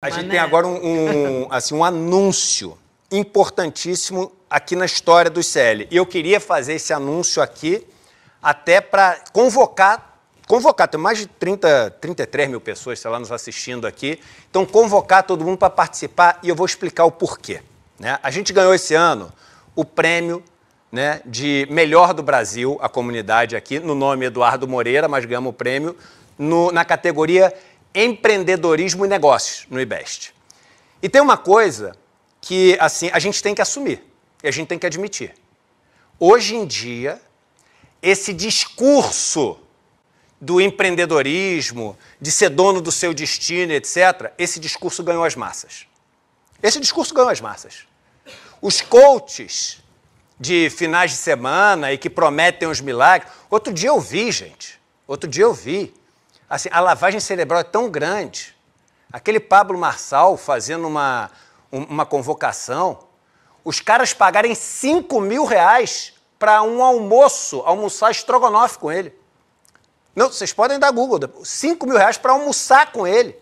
A gente tem né? agora um, um, assim, um anúncio importantíssimo aqui na história do ICL. E eu queria fazer esse anúncio aqui até para convocar, convocar, tem mais de 30, 33 mil pessoas, sei lá, nos assistindo aqui. Então, convocar todo mundo para participar e eu vou explicar o porquê. Né? A gente ganhou esse ano o prêmio né, de melhor do Brasil, a comunidade aqui, no nome Eduardo Moreira, mas ganhamos o prêmio, no, na categoria empreendedorismo e negócios no IBEST. E tem uma coisa que assim a gente tem que assumir e a gente tem que admitir. Hoje em dia, esse discurso do empreendedorismo, de ser dono do seu destino, etc., esse discurso ganhou as massas. Esse discurso ganhou as massas. Os coaches de finais de semana e que prometem os milagres. Outro dia eu vi, gente. Outro dia eu vi Assim, a lavagem cerebral é tão grande. Aquele Pablo Marçal fazendo uma, uma convocação, os caras pagarem 5 mil reais para um almoço, almoçar estrogonofe com ele. Não, vocês podem dar Google, 5 mil reais para almoçar com ele.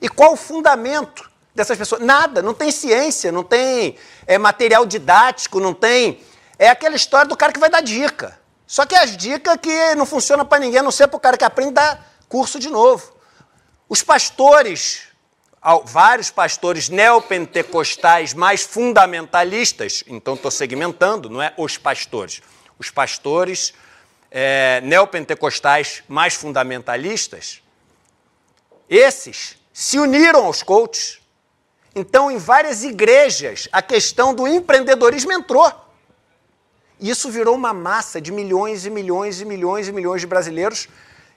E qual o fundamento dessas pessoas? Nada, não tem ciência, não tem é, material didático, não tem. É aquela história do cara que vai dar dica. Só que as dicas que não funcionam para ninguém, a não ser para o cara que aprende dar curso de novo. Os pastores, vários pastores neopentecostais mais fundamentalistas, então estou segmentando, não é os pastores, os pastores é, neopentecostais mais fundamentalistas, esses se uniram aos coaches. Então, em várias igrejas, a questão do empreendedorismo entrou. Isso virou uma massa de milhões e milhões e milhões e milhões de brasileiros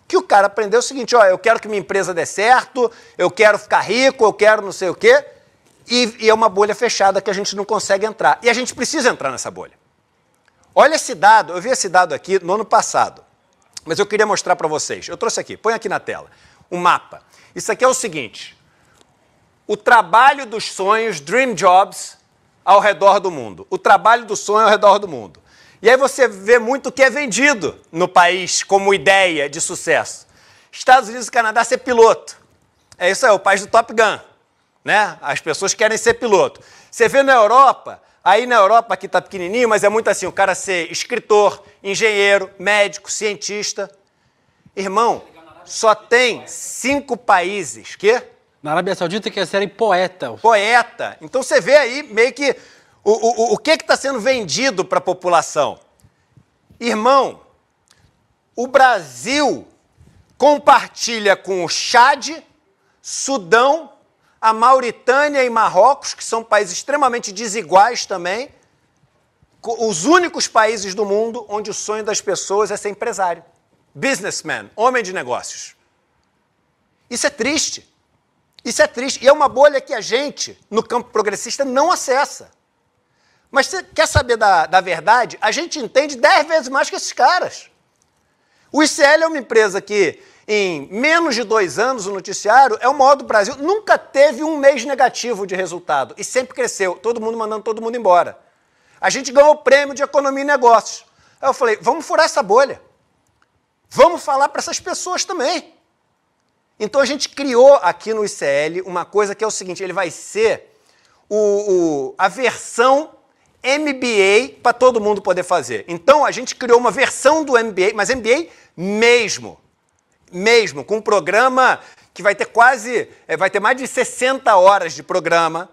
que o cara aprendeu o seguinte: ó, eu quero que minha empresa dê certo, eu quero ficar rico, eu quero não sei o quê, e, e, é uma bolha fechada que a gente não consegue entrar. E a gente precisa entrar nessa bolha. Olha esse dado, eu vi esse dado aqui no ano passado, mas eu queria mostrar para vocês. Eu trouxe aqui, põe aqui na tela, um mapa. Isso aqui é o seguinte: o trabalho dos sonhos, dream jobs, ao redor do mundo. O trabalho do sonho ao redor do mundo. E aí você vê muito o que é vendido no país como ideia de sucesso. Estados Unidos e Canadá ser piloto. É isso aí, é o país do Top Gun. Né? As pessoas querem ser piloto. Você vê na Europa, aí na Europa aqui está pequenininho, mas é muito assim, o cara ser escritor, engenheiro, médico, cientista. Irmão, só tem cinco países que... Na Arábia Saudita quer é Poeta. Poeta. Então você vê aí meio que o, o, o que é está sendo vendido para a população? Irmão, o Brasil compartilha com o Chad, Sudão, a Mauritânia e Marrocos, que são países extremamente desiguais também, os únicos países do mundo onde o sonho das pessoas é ser empresário, businessman, homem de negócios. Isso é triste. Isso é triste. E é uma bolha que a gente, no campo progressista, não acessa. Mas você quer saber da, da verdade? A gente entende dez vezes mais que esses caras. O ICL é uma empresa que, em menos de dois anos, o noticiário é o maior do Brasil. Nunca teve um mês negativo de resultado e sempre cresceu, todo mundo mandando todo mundo embora. A gente ganhou o prêmio de economia e negócios. Aí eu falei: vamos furar essa bolha. Vamos falar para essas pessoas também. Então a gente criou aqui no ICL uma coisa que é o seguinte: ele vai ser o, o, a versão MBA para todo mundo poder fazer. Então a gente criou uma versão do MBA, mas MBA mesmo. Mesmo, com um programa que vai ter quase, é, vai ter mais de 60 horas de programa,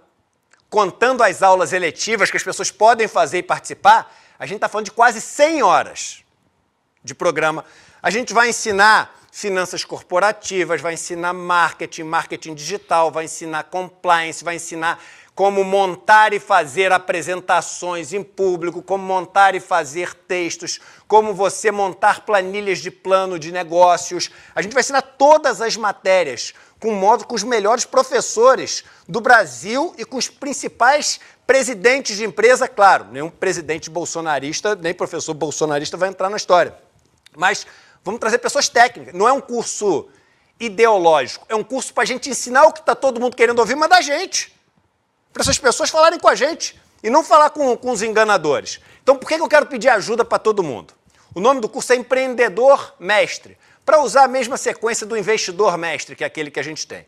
contando as aulas eletivas que as pessoas podem fazer e participar, a gente está falando de quase 100 horas de programa. A gente vai ensinar finanças corporativas, vai ensinar marketing, marketing digital, vai ensinar compliance, vai ensinar como montar e fazer apresentações em público, como montar e fazer textos, como você montar planilhas de plano de negócios. A gente vai ensinar todas as matérias com modo com os melhores professores do Brasil e com os principais presidentes de empresa, claro, nenhum presidente bolsonarista, nem professor bolsonarista vai entrar na história. Mas vamos trazer pessoas técnicas. Não é um curso ideológico, é um curso para a gente ensinar o que está todo mundo querendo ouvir, mas da gente para essas pessoas falarem com a gente e não falar com, com os enganadores. Então, por que, que eu quero pedir ajuda para todo mundo? O nome do curso é Empreendedor Mestre, para usar a mesma sequência do Investidor Mestre, que é aquele que a gente tem.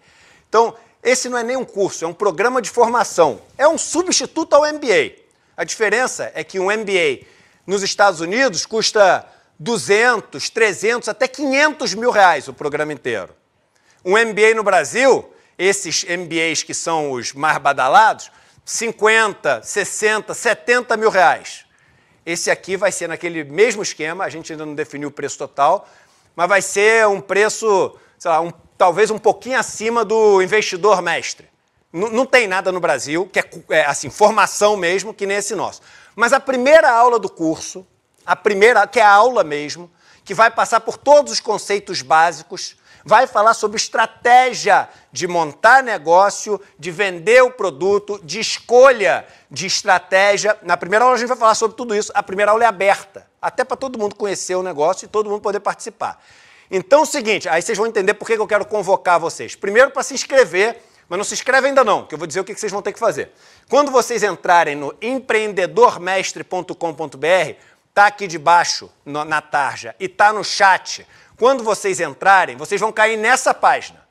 Então, esse não é nem um curso, é um programa de formação. É um substituto ao MBA. A diferença é que um MBA nos Estados Unidos custa 200, 300, até 500 mil reais o programa inteiro. Um MBA no Brasil esses MBAs que são os mais badalados, 50, 60, 70 mil reais. Esse aqui vai ser naquele mesmo esquema, a gente ainda não definiu o preço total, mas vai ser um preço, sei lá, um, talvez um pouquinho acima do investidor mestre. N não tem nada no Brasil, que é, é assim, formação mesmo, que nem esse nosso. Mas a primeira aula do curso, a primeira, que é a aula mesmo, que vai passar por todos os conceitos básicos vai falar sobre estratégia de montar negócio, de vender o produto, de escolha de estratégia. Na primeira aula a gente vai falar sobre tudo isso. A primeira aula é aberta, até para todo mundo conhecer o negócio e todo mundo poder participar. Então é o seguinte, aí vocês vão entender por que eu quero convocar vocês. Primeiro para se inscrever, mas não se inscreve ainda não, que eu vou dizer o que vocês vão ter que fazer. Quando vocês entrarem no empreendedormestre.com.br, tá aqui debaixo na tarja e tá no chat quando vocês entrarem, vocês vão cair nessa página.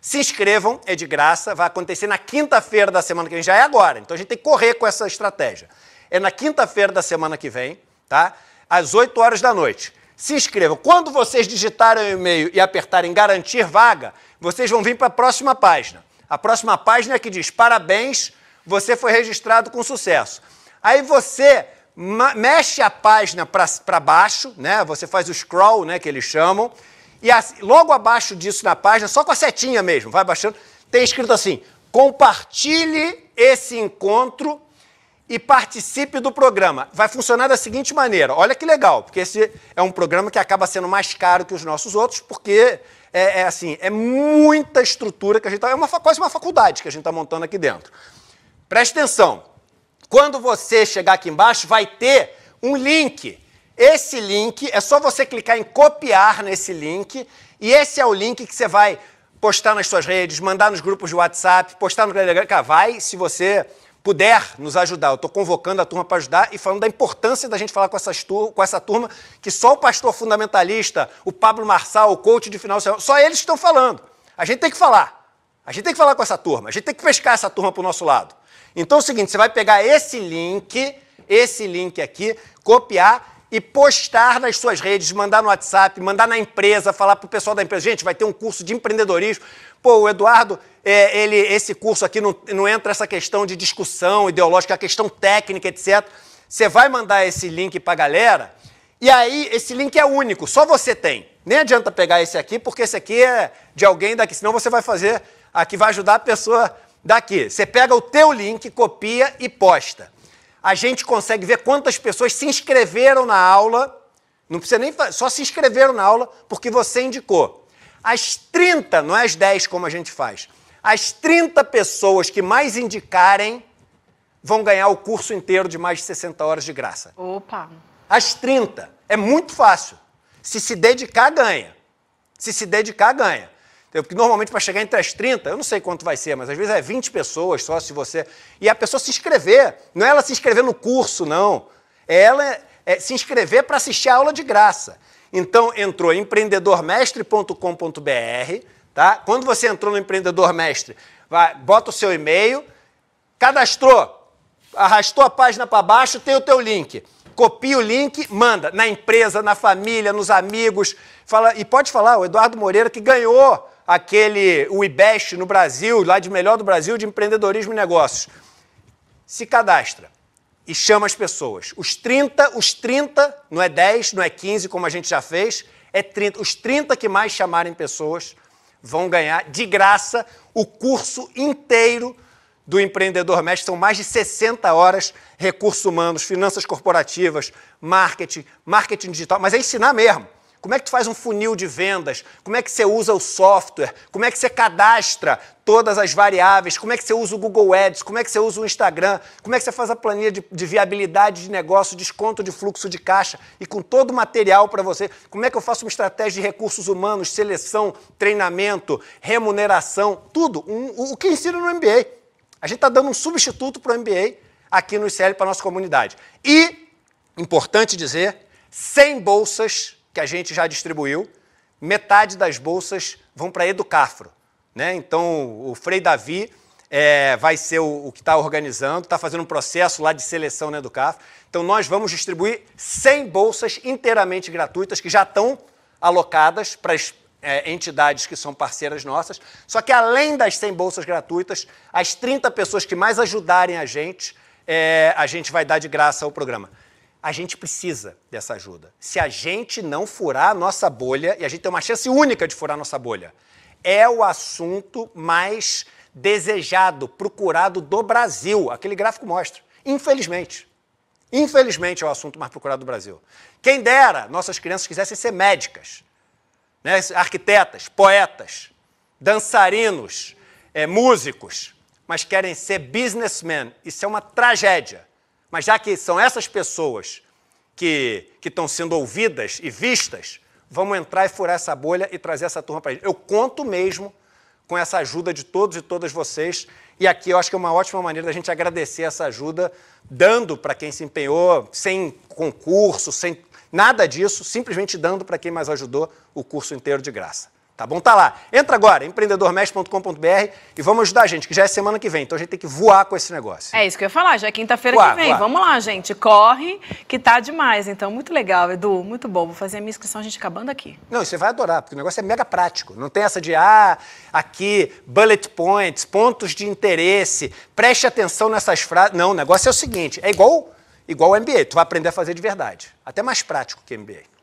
Se inscrevam, é de graça, vai acontecer na quinta-feira da semana que vem, já é agora, então a gente tem que correr com essa estratégia. É na quinta-feira da semana que vem, tá? Às 8 horas da noite. Se inscrevam. Quando vocês digitarem o e-mail e apertarem garantir vaga, vocês vão vir para a próxima página. A próxima página é que diz: parabéns, você foi registrado com sucesso. Aí você mexe a página para baixo, né? Você faz o scroll, né, que eles chamam. E assim, logo abaixo disso na página, só com a setinha mesmo, vai baixando, tem escrito assim: "Compartilhe esse encontro e participe do programa". Vai funcionar da seguinte maneira. Olha que legal, porque esse é um programa que acaba sendo mais caro que os nossos outros, porque é, é assim, é muita estrutura que a gente tá, é uma quase uma faculdade que a gente está montando aqui dentro. Preste atenção. Quando você chegar aqui embaixo, vai ter um link. Esse link, é só você clicar em copiar nesse link, e esse é o link que você vai postar nas suas redes, mandar nos grupos de WhatsApp, postar no Telegram. vai, se você puder nos ajudar. Eu estou convocando a turma para ajudar e falando da importância da gente falar com, essas com essa turma, que só o pastor fundamentalista, o Pablo Marçal, o coach de final, só eles estão falando. A gente tem que falar. A gente tem que falar com essa turma. A gente tem que pescar essa turma para o nosso lado. Então é o seguinte, você vai pegar esse link, esse link aqui, copiar e postar nas suas redes, mandar no WhatsApp, mandar na empresa, falar para o pessoal da empresa, gente, vai ter um curso de empreendedorismo. Pô, o Eduardo, é, ele, esse curso aqui não, não entra essa questão de discussão ideológica, a questão técnica, etc. Você vai mandar esse link para a galera e aí esse link é único, só você tem. Nem adianta pegar esse aqui, porque esse aqui é de alguém daqui, senão você vai fazer, aqui vai ajudar a pessoa daqui. Você pega o teu link, copia e posta. A gente consegue ver quantas pessoas se inscreveram na aula. Não precisa nem só se inscreveram na aula porque você indicou. As 30, não é as 10 como a gente faz. As 30 pessoas que mais indicarem vão ganhar o curso inteiro de mais de 60 horas de graça. Opa! As 30. É muito fácil. Se se dedicar, ganha. Se se dedicar, ganha porque normalmente para chegar entre as 30, eu não sei quanto vai ser, mas às vezes é 20 pessoas só se você. E a pessoa se inscrever. Não é ela se inscrever no curso, não. É ela é se inscrever para assistir a aula de graça. Então entrou empreendedormestre.com.br, tá? Quando você entrou no Empreendedor Mestre, vai, bota o seu e-mail, cadastrou, arrastou a página para baixo, tem o teu link. Copia o link, manda na empresa, na família, nos amigos, fala e pode falar o Eduardo Moreira que ganhou aquele o IBEST no Brasil, lá de melhor do Brasil, de empreendedorismo e negócios. Se cadastra e chama as pessoas. Os 30, os 30, não é 10, não é 15, como a gente já fez, é 30. Os 30 que mais chamarem pessoas vão ganhar de graça o curso inteiro do empreendedor mestre. São mais de 60 horas, recursos humanos, finanças corporativas, marketing, marketing digital, mas é ensinar mesmo. Como é que tu faz um funil de vendas? Como é que você usa o software? Como é que você cadastra todas as variáveis? Como é que você usa o Google Ads? Como é que você usa o Instagram? Como é que você faz a planilha de, de viabilidade de negócio, desconto de fluxo de caixa e com todo o material para você? Como é que eu faço uma estratégia de recursos humanos, seleção, treinamento, remuneração? Tudo. Um, o que ensina no MBA. A gente está dando um substituto para o MBA aqui no ICL para a nossa comunidade. E, importante dizer, sem bolsas que a gente já distribuiu, metade das bolsas vão para Educafro. Né? Então, o Frei Davi é, vai ser o, o que está organizando, está fazendo um processo lá de seleção na Educafro. Então, nós vamos distribuir 100 bolsas inteiramente gratuitas que já estão alocadas para as é, entidades que são parceiras nossas. Só que, além das 100 bolsas gratuitas, as 30 pessoas que mais ajudarem a gente, é, a gente vai dar de graça ao programa a gente precisa dessa ajuda. Se a gente não furar a nossa bolha, e a gente tem uma chance única de furar a nossa bolha, é o assunto mais desejado, procurado do Brasil. Aquele gráfico mostra. Infelizmente. Infelizmente é o assunto mais procurado do Brasil. Quem dera nossas crianças quisessem ser médicas, né? arquitetas, poetas, dançarinos, é, músicos, mas querem ser businessmen. Isso é uma tragédia. Mas já que são essas pessoas que, que estão sendo ouvidas e vistas, vamos entrar e furar essa bolha e trazer essa turma para a gente. Eu conto mesmo com essa ajuda de todos e todas vocês. E aqui eu acho que é uma ótima maneira da gente agradecer essa ajuda, dando para quem se empenhou, sem concurso, sem nada disso, simplesmente dando para quem mais ajudou o curso inteiro de graça. Tá bom? Tá lá. Entra agora, empreendedormestre.com.br e vamos ajudar a gente, que já é semana que vem. Então a gente tem que voar com esse negócio. É isso que eu ia falar, já é quinta-feira que vem. voar. Vamos lá, gente. Corre, que tá demais. Então, muito legal, Edu. Muito bom. Vou fazer a minha inscrição, a gente acabando aqui. Não, você vai adorar, porque o negócio é mega prático. Não tem essa de, ah, aqui, bullet points, pontos de interesse, preste atenção nessas frases. Não, o negócio é o seguinte, é igual, igual o MBA. Tu vai aprender a fazer de verdade. Até mais prático que MBA.